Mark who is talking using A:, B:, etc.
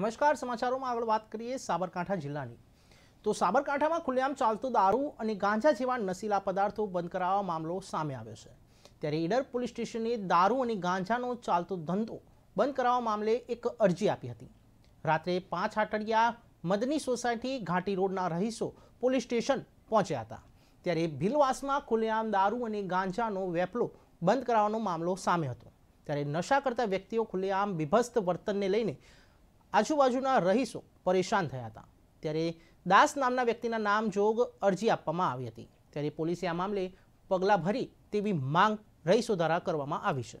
A: નમસ્કાર સમાચારોમાં આગળ વાત કરીએ સાબરકાંઠા જિલ્લાની તો સાબરકાંઠામાં ખુલ્લેઆમ ચાલતો દારૂ અને ગાંજા જેવા નશીલા પદાર્થો બંધ કરાવવા મામલો સામે આવ્યો છે ત્યારે ઈડર પોલીસ સ્ટેશને દારૂ અને ગાંજાનો ચાલતો ધંધો બંધ કરાવવા મામલે એક અરજી આપી હતી રાત્રે પાંચ આટડિયા મદની સોસાયટી ઘાટી રોડના રહીશો પોલીસ સ્ટેશન પહોંચ્યા હતા ત્યારે ભીલવાસમાં ખુલ્લેઆમ દારૂ અને ગાંજાનો વેપલો બંધ કરાવવાનો મામલો સામે હતો ત્યારે નશા કરતા વ્યક્તિઓ ખુલ્લેઆમ બીભસ્ત વર્તનને લઈને આજુબાજુના રહીશો પરેશાન થયા હતા ત્યારે દાસ નામના વ્યક્તિના નામ જોગ અરજી આપવામાં આવી હતી ત્યારે પોલીસે આ મામલે પગલાં ભરી તેવી માંગ રહીશો દ્વારા કરવામાં આવી છે